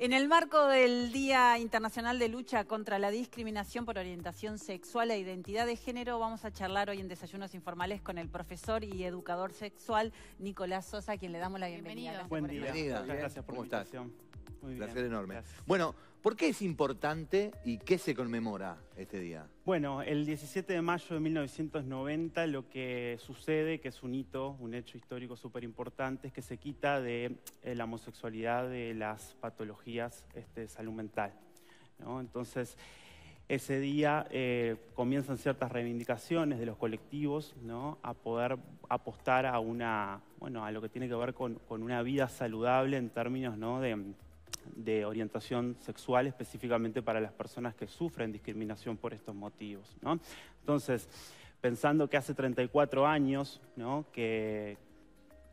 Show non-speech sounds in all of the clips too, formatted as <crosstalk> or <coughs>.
En el marco del Día Internacional de Lucha contra la Discriminación por Orientación Sexual e Identidad de Género, vamos a charlar hoy en Desayunos Informales con el profesor y educador sexual Nicolás Sosa, a quien le damos la bienvenida. Bienvenido. Buen Gracias por la invitación. Muy Placer enorme. Bueno, ¿Por qué es importante y qué se conmemora este día? Bueno, el 17 de mayo de 1990 lo que sucede, que es un hito, un hecho histórico súper importante, es que se quita de eh, la homosexualidad de las patologías este, salud mental. Entonces, ese día eh, comienzan ciertas reivindicaciones de los colectivos ¿no? a poder apostar a una, bueno, a lo que tiene que ver con, una vida saludable en términos de de orientación sexual específicamente para las personas que sufren discriminación por estos motivos. Entonces, pensando que hace 34 años que,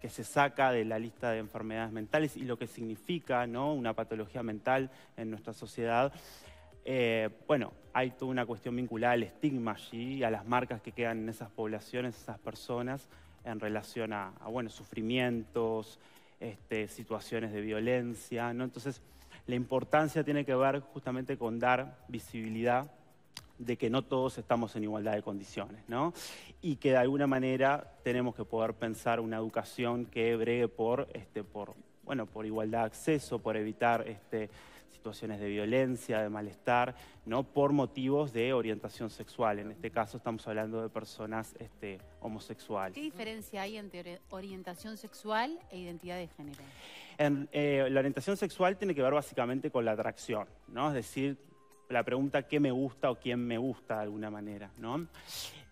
se saca de la lista de enfermedades mentales y lo que significa una patología mental en nuestra sociedad, eh, bueno, hay toda una cuestión vinculada al estigma allí, a las marcas que quedan en esas poblaciones, esas personas, en relación a, a sufrimientos, este, situaciones de violencia. Entonces, la importancia tiene que ver justamente con dar visibilidad de que no todos estamos en igualdad de condiciones, Y que de alguna manera tenemos que poder pensar una educación que bregue por, este, bueno, por igualdad de acceso, por evitar este, situaciones de violencia, de malestar, ¿no? por motivos de orientación sexual. En este caso estamos hablando de personas este, homosexuales. ¿Qué diferencia hay entre orientación sexual e identidad de género? Eh, la orientación sexual tiene que ver básicamente con la atracción, ¿no? es decir, la pregunta qué me gusta o quién me gusta de alguna manera. ¿no?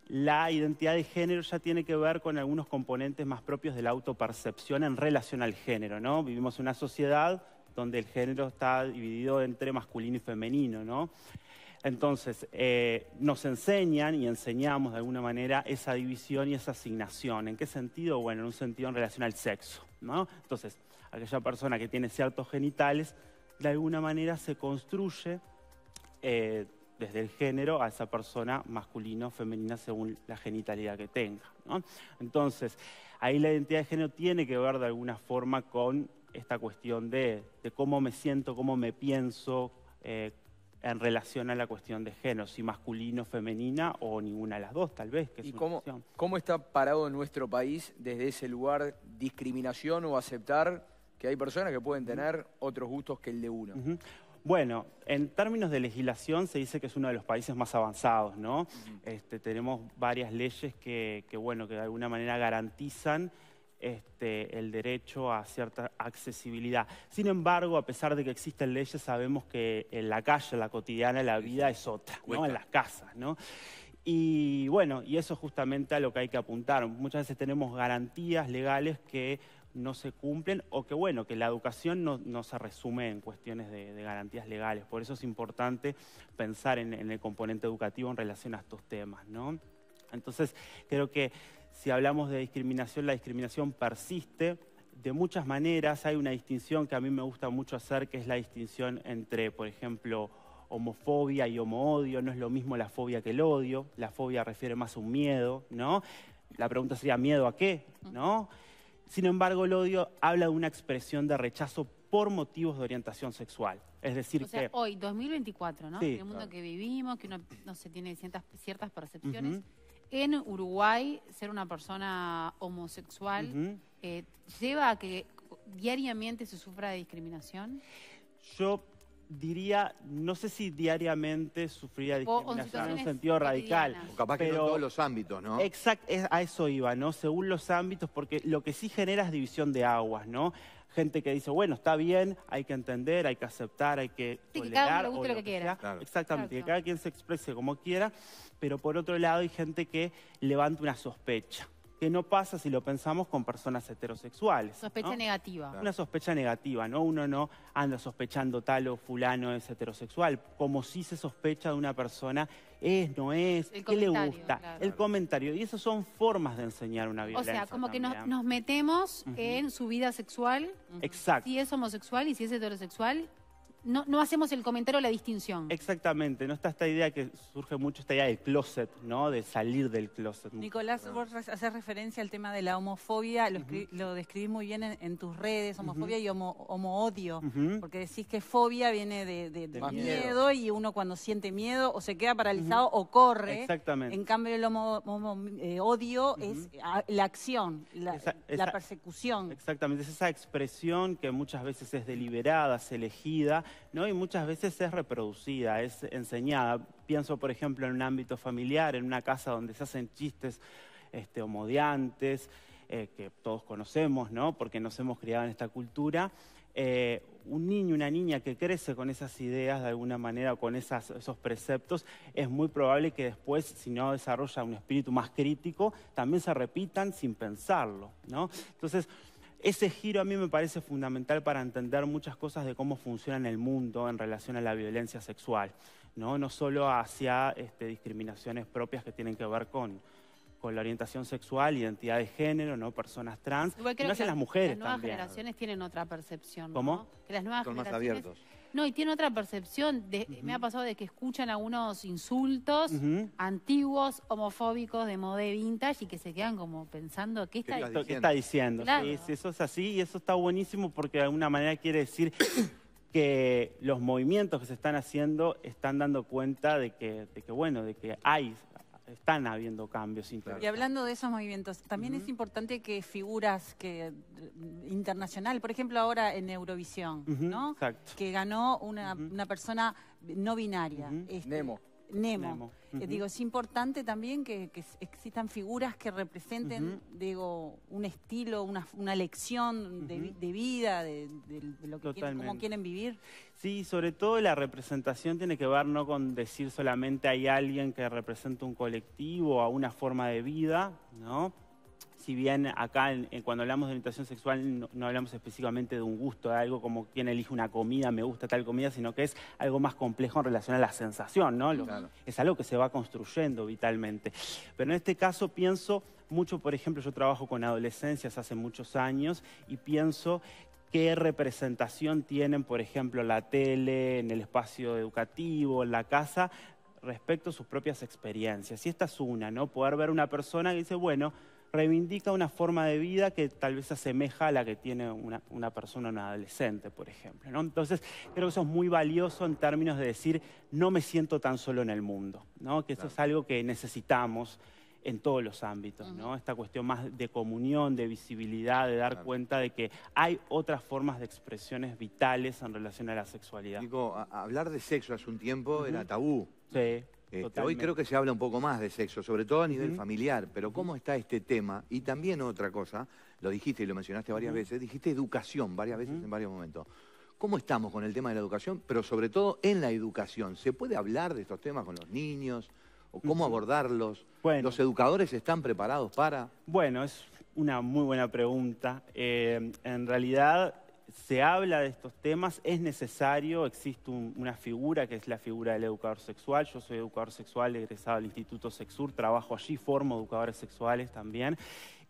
La identidad de género ya tiene que ver con algunos componentes más propios de la autopercepción en relación al género, ¿no? Vivimos en una sociedad donde el género está dividido entre masculino y femenino, ¿no? Entonces, eh, nos enseñan y enseñamos de alguna manera esa división y esa asignación. ¿En qué sentido? Bueno, en un sentido en relación al sexo, ¿no? Entonces, aquella persona que tiene ciertos genitales, de alguna manera se construye eh, desde el género a esa persona masculino o femenina según la genitalidad que tenga. Entonces, ahí la identidad de género tiene que ver de alguna forma con esta cuestión de, cómo me siento, cómo me pienso eh, en relación a la cuestión de género, si masculino, femenina o ninguna de las dos, tal vez. ¿Y cómo, está parado en nuestro país desde ese lugar discriminación o aceptar que hay personas que pueden tener otros gustos que el de uno? Bueno, en términos de legislación se dice que es uno de los países más avanzados, ¿no? Este, tenemos varias leyes que, que, bueno, que de alguna manera garantizan este, el derecho a cierta accesibilidad. Sin embargo, a pesar de que existen leyes, sabemos que en la calle, la cotidiana, la vida es otra, ¿no? en las casas. Y bueno, y eso es justamente a lo que hay que apuntar. Muchas veces tenemos garantías legales que no se cumplen o que bueno, que la educación no, se resume en cuestiones de, garantías legales. Por eso es importante pensar en, en el componente educativo en relación a estos temas, ¿no? Entonces, creo que si hablamos de discriminación, la discriminación persiste. De muchas maneras hay una distinción que a mí me gusta mucho hacer, que es la distinción entre, por ejemplo, homofobia y homoodio. No es lo mismo la fobia que el odio. La fobia refiere más a un miedo, ¿no? La pregunta sería, ¿miedo a qué? ¿No? Sin embargo, el odio habla de una expresión de rechazo por motivos de orientación sexual. Es decir, o sea, que. Hoy, 2024, ¿no? En el mundo que vivimos, que uno no se tiene ciertas, ciertas percepciones en Uruguay ser una persona homosexual eh, lleva a que diariamente se sufra de discriminación? Yo diría, no sé si diariamente sufría discriminación en un sentido radical. capaz que en todos los ámbitos, ¿no? Exacto, a eso iba, ¿no? Según los ámbitos, porque lo que sí genera es división de aguas, ¿no? gente que dice, bueno, está bien, hay que entender, hay que aceptar, hay que sí, tolerar. que cada lo, que, quiera. Exactamente, que cada quien se exprese como quiera, pero por otro lado hay gente que levanta una sospecha que no pasa si lo pensamos con personas heterosexuales. Sospecha negativa. Una sospecha negativa, ¿no? Uno no anda sospechando tal o fulano es heterosexual, como si se sospecha de una persona es, no es, qué le gusta, el comentario. Y eso son formas de enseñar una violencia. O sea, como que nos, metemos en su vida sexual, Exacto. si es homosexual y si es heterosexual, no, no, hacemos el comentario la distinción. Exactamente, no está esta idea que surge mucho, esta idea del closet, ¿no? De salir del closet. Nicolás, ah. hace referencia al tema de la homofobia, lo, uh lo describís muy bien en, tus redes, homofobia y homo, odio, porque decís que fobia viene de, miedo. y uno cuando siente miedo o se queda paralizado o corre. Exactamente. En cambio el homo, eh, odio es la acción, la, la persecución. Exactamente, es esa expresión que muchas veces es deliberada, es elegida, ¿no? y muchas veces es reproducida, es enseñada. Pienso, por ejemplo, en un ámbito familiar, en una casa donde se hacen chistes este, homodiantes, eh, que todos conocemos, ¿no? porque nos hemos criado en esta cultura. Eh, un niño, una niña que crece con esas ideas de alguna manera, con esos preceptos, es muy probable que después, si no desarrolla un espíritu más crítico, también se repitan sin pensarlo. ¿no? Entonces, ese giro a mí me parece fundamental para entender muchas cosas de cómo funciona en el mundo en relación a la violencia sexual, no, no solo hacia este, discriminaciones propias que tienen que ver con con la orientación sexual, identidad de género, ¿no? Personas trans. creo y en las mujeres las nuevas generaciones tienen otra percepción. ¿Cómo? Que las nuevas Son más abiertos. No, y tienen otra percepción. Me ha pasado de que escuchan algunos insultos antiguos, homofóbicos, de de vintage y que se quedan como pensando, ¿qué está, diciendo? Sí, eso es así y eso está buenísimo porque de alguna manera quiere decir <coughs> que los movimientos que se están haciendo están dando cuenta de que, de que bueno, de que hay están habiendo cambios Y hablando de esos movimientos, también es importante que figuras que eh, internacional, por ejemplo ahora en Eurovisión, ¿no? Que ganó una, una persona no binaria. Nemo. Eh, digo, es importante también que, existan figuras que representen, digo, un estilo, una, lección de, vida, de, lo que quieren, cómo quieren vivir. Sí, sobre todo la representación tiene que ver no con decir solamente hay alguien que representa un colectivo, a una forma de vida, ¿no? si bien acá eh, cuando hablamos de orientación sexual no, hablamos específicamente de un gusto, de algo como quien elige una comida, me gusta tal comida, sino que es algo más complejo en relación a la sensación, ¿no? Es algo que se va construyendo vitalmente. Pero en este caso pienso mucho, por ejemplo, yo trabajo con adolescencias hace muchos años y pienso qué representación tienen, por ejemplo, la tele, en el espacio educativo, en la casa, respecto a sus propias experiencias. Y esta es una, ¿no? Poder ver una persona que dice, bueno, reivindica una forma de vida que tal vez asemeja a la que tiene una, persona, un adolescente, por ejemplo. ¿no? Entonces, creo que eso es muy valioso en términos de decir, no me siento tan solo en el mundo, ¿no? que eso es algo que necesitamos en todos los ámbitos, ¿no? Esta cuestión más de comunión, de visibilidad, de dar cuenta de que hay otras formas de expresiones vitales en relación a la sexualidad. Digo, hablar de sexo hace un tiempo era tabú. Sí. Este, hoy creo que se habla un poco más de sexo, sobre todo a nivel familiar, pero ¿cómo está este tema? Y también otra cosa, lo dijiste y lo mencionaste varias veces, dijiste educación varias veces en varios momentos. ¿Cómo estamos con el tema de la educación? Pero sobre todo en la educación. ¿Se puede hablar de estos temas con los niños? ¿O cómo abordarlos? ¿Los educadores están preparados para...? Bueno, es una muy buena pregunta. Eh, en realidad, se habla de estos temas, es necesario, existe una figura que es la figura del educador sexual, yo soy educador sexual egresado al Instituto Sexur, trabajo allí, formo educadores sexuales también,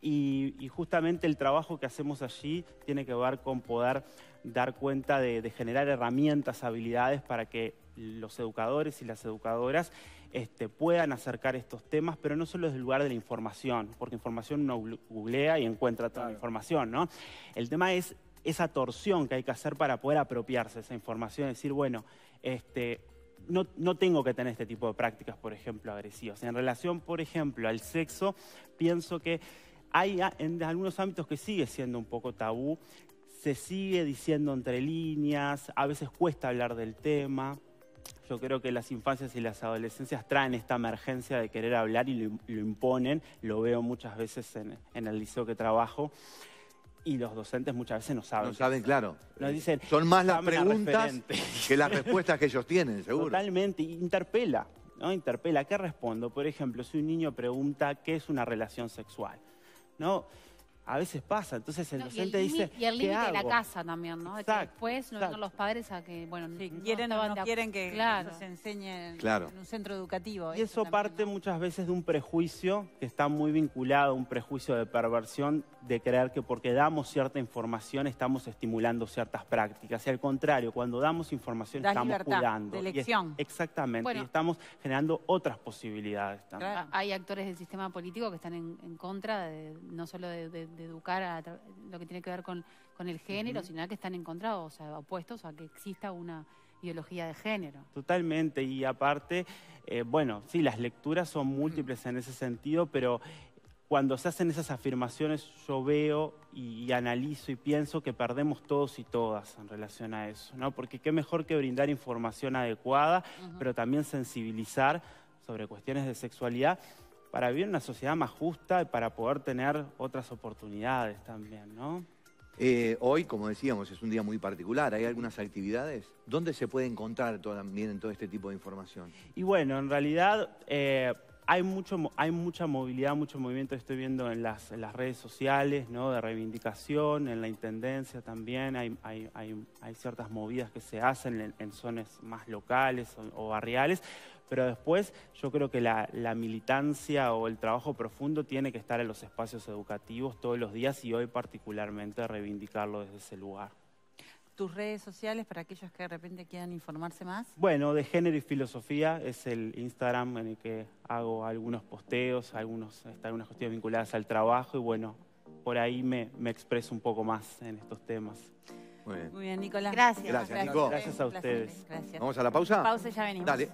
y, justamente el trabajo que hacemos allí tiene que ver con poder dar cuenta de, generar herramientas, habilidades para que los educadores y las educadoras este, puedan acercar estos temas, pero no solo desde el lugar de la información, porque información uno googlea y encuentra toda la información, El tema es esa torsión que hay que hacer para poder apropiarse de esa información, decir, bueno, este, no, tengo que tener este tipo de prácticas, por ejemplo, agresivas. En relación, por ejemplo, al sexo, pienso que hay en algunos ámbitos que sigue siendo un poco tabú, se sigue diciendo entre líneas, a veces cuesta hablar del tema. Yo creo que las infancias y las adolescencias traen esta emergencia de querer hablar y lo, imponen. Lo veo muchas veces en el liceo que trabajo y los docentes muchas veces no saben. No saben, claro. Nos dicen, Son más las preguntas que las <laughs> respuestas que ellos tienen, seguro. Totalmente, interpela, ¿no? Interpela. ¿Qué respondo? Por ejemplo, si un niño pregunta qué es una relación sexual, ¿no? a veces pasa. Entonces el docente dice. Y el límite de la casa también, ¿no? después no vienen los padres a que, bueno, no quieren, no, no quieren que se enseñe en un centro educativo. Y eso, parte muchas veces de un prejuicio que está muy vinculado a un prejuicio de perversión, de creer que porque damos cierta información estamos estimulando ciertas prácticas. Y al contrario, cuando damos información estamos exactamente. Y estamos generando otras posibilidades también. Ah, hay actores del sistema político que están en, contra de, no solo de de educar a lo que tiene que ver con, el género, sino que están encontrados, o sea, opuestos a que exista una ideología de género. Totalmente, y aparte, eh, bueno, sí, las lecturas son múltiples en ese sentido, pero cuando se hacen esas afirmaciones yo veo y, analizo y pienso que perdemos todos y todas en relación a eso, ¿no? Porque qué mejor que brindar información adecuada, pero también sensibilizar sobre cuestiones de sexualidad para vivir en una sociedad más justa y para poder tener otras oportunidades también, ¿no? Eh, hoy, como decíamos, es un día muy particular. Hay algunas actividades. ¿Dónde se puede encontrar también todo este tipo de información? Y bueno, en realidad eh, hay, mucho, hay mucha movilidad, mucho movimiento. Estoy viendo en las, redes sociales, ¿no? De reivindicación, en la intendencia también. Hay, ciertas movidas que se hacen en, zonas más locales o barriales pero después yo creo que la, militancia o el trabajo profundo tiene que estar en los espacios educativos todos los días y hoy particularmente reivindicarlo desde ese lugar. ¿Tus redes sociales para aquellos que de repente quieran informarse más? Bueno, de género y filosofía es el Instagram en el que hago algunos posteos, algunos, algunas cuestiones vinculadas al trabajo y bueno, por ahí me, expreso un poco más en estos temas. Muy bien. Nicolás. Gracias. Gracias, Gracias a ustedes. ¿Vamos a la pausa? Pausa ya venimos. Dale.